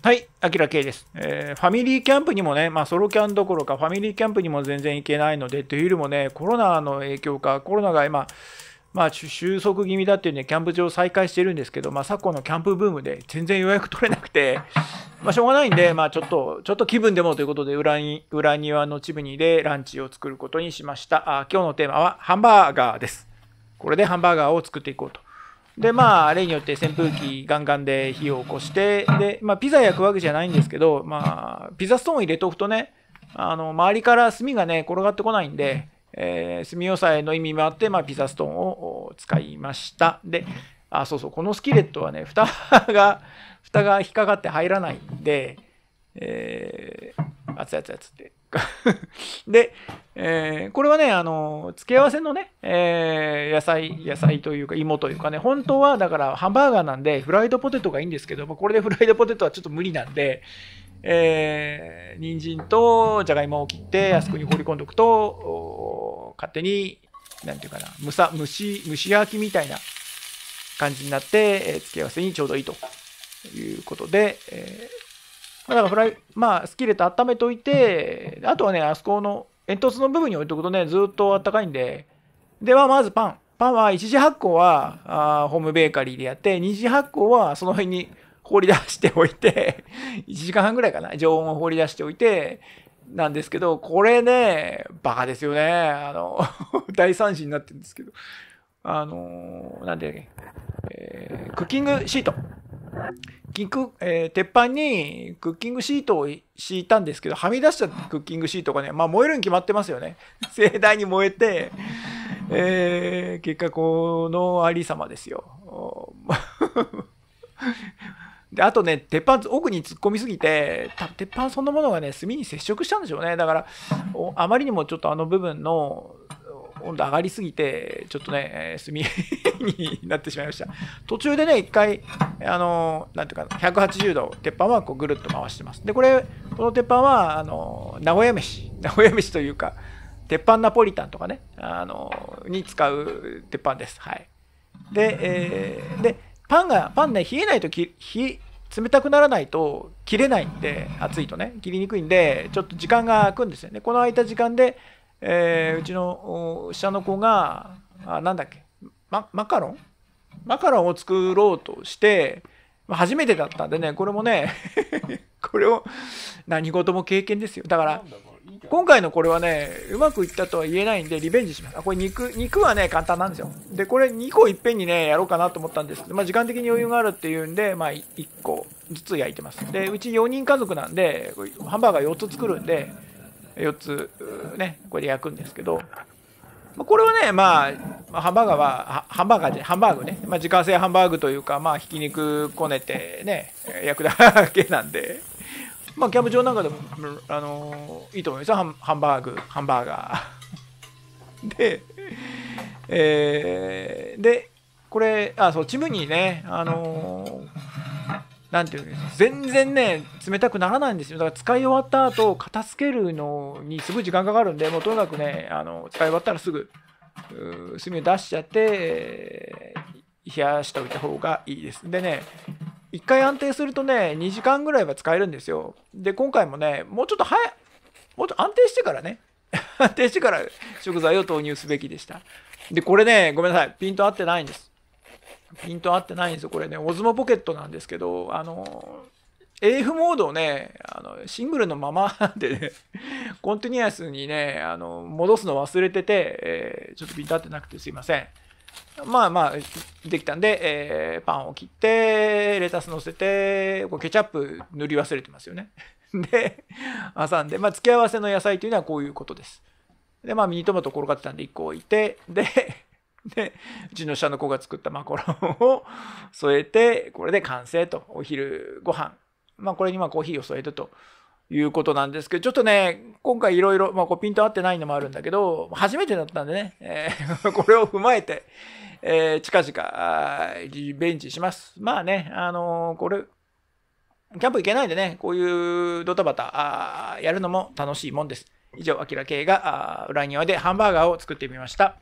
はい、あきらけいです、えー、ファミリーキャンプにもね、まあ、ソロキャンどころか、ファミリーキャンプにも全然行けないので、というよりもね、コロナの影響か、コロナが今、まあ、収束気味だっていうね、キャンプ場再開してるんですけど、まあ、昨今のキャンプブームで全然予約取れなくて、まあ、しょうがないんで、まあ、ちょっと、ちょっと気分でもということで、裏に、裏庭のチムニーでランチを作ることにしました。あ今日のテーマは、ハンバーガーです。これでハンバーガーを作っていこうと。で、まあ、例によって扇風機ガンガンで火を起こして、で、まあ、ピザ焼くわけじゃないんですけど、まあ、ピザストーン入れとくとね、あの、周りから炭がね、転がってこないんで、えー、炭押さえの意味もあって、まあ、ピザストーンを使いました。で、あ、そうそう、このスキレットはね、蓋が、蓋が引っかかって入らないんで、えー、熱々熱々って。で、えー、これはね、あの、付け合わせのね、えー、野菜、野菜というか芋というかね、本当はだからハンバーガーなんでフライドポテトがいいんですけど、これでフライドポテトはちょっと無理なんで、えー、人参とじゃがいもを切ってあそこに放り込んでおくと勝手に何ていうかな蒸さ蒸し蒸し焼きみたいな感じになって、えー、付け合わせにちょうどいいということで、えだからフライ、まあ、スキレット温めといて、あとはね、あそこの煙突の部分に置いとくとね、ずっとあったかいんで、ではまずパン。パンは1次発酵はあホームベーカリーでやって、2次発酵はその辺に放り出しておいて、1 時間半ぐらいかな、常温を放り出しておいて、なんですけど、これね、バカですよね。あの、大惨事になってるんですけど。あのー、なんで。えー、クッキングシート。キング、えー、鉄板にクッキングシートを敷いたんですけど、はみ出したクッキングシートがね、まあ燃えるに決まってますよね。盛大に燃えて、えー、結果このありさまですよ。で、あとね、鉄板奥に突っ込みすぎて、鉄板そのものがね、炭に接触したんでしょうね。だから、あまりにもちょっとあの部分の温度上がりすぎて、ちょっとね、炭になってしまいました。途中でね、一回、あの、なんていうか、180度、鉄板はこうぐるっと回してます。で、これ、この鉄板は、あの、名古屋飯、名古屋飯というか、鉄板ナポリタンとかね、あの、に使う鉄板です。はい。で、えー、で、パンが、パンね、冷えないとき、冷冷たくならないと切れないんで、暑いとね、切りにくいんで、ちょっと時間が空くんですよね。この空いた時間で、えー、うちの下の子があなんだっけ、ま、マカロンマカロンを作ろうとして、ま初めてだったんでねこれもね これを何事も経験ですよだから今回のこれはねうまくいったとは言えないんでリベンジしますあこれ肉肉はね簡単なんですよでこれ2個いっぺんにねやろうかなと思ったんですけど、まあ、時間的に余裕があるっていうんで、まあ、1個ずつ焼いてますでうち4人家族なんでハンバーガー4つ作るんで4つね、これで焼くんですけど、まこれはね、まあ、ハンバーガーは、ハンバーガーで、ハンバーグね、まあ、自家製ハンバーグというか、まあ、ひき肉こねてね、焼くだけなんで、まあ、キャンプ場なんかでも、あのいいと思いますよ、ハンバーグ、ハンバーガー。で、えー、で、これ、あ、そう、チムニーね、あのなんていう全然ね冷たくならないんですよだから使い終わった後片付けるのにすごい時間かかるんでもうとにかくねあの使い終わったらすぐ炭を出しちゃって冷やしておいた方がいいですでね1回安定するとね2時間ぐらいは使えるんですよで今回もねもうちょっと早もうちょっと安定してからね 安定してから食材を投入すべきでしたでこれねごめんなさいピント合ってないんですピント合ってないんですよ。これね、オズモポケットなんですけど、あの、AF モードをね、あのシングルのままでね、コンティニアスにね、あの戻すの忘れてて、えー、ちょっとピント合ってなくてすいません。まあまあ、できたんで、えー、パンを切って、レタス乗せて、こうケチャップ塗り忘れてますよね。で、挟んで、まあ、付け合わせの野菜というのはこういうことです。で、まあ、ミニトマト転がってたんで1個置いて、で、で、うちの下の子が作ったマコロンを添えて、これで完成と、お昼ご飯。まあ、これにはコーヒーを添えてということなんですけど、ちょっとね、今回いろいろ、まあ、こうピント合ってないのもあるんだけど、初めてだったんでね、えー、これを踏まえて、えー、近々、リベンジします。まあね、あのー、これ、キャンプ行けないんでね、こういうドタバタ、やるのも楽しいもんです。以上、アキラいが、裏庭でハンバーガーを作ってみました。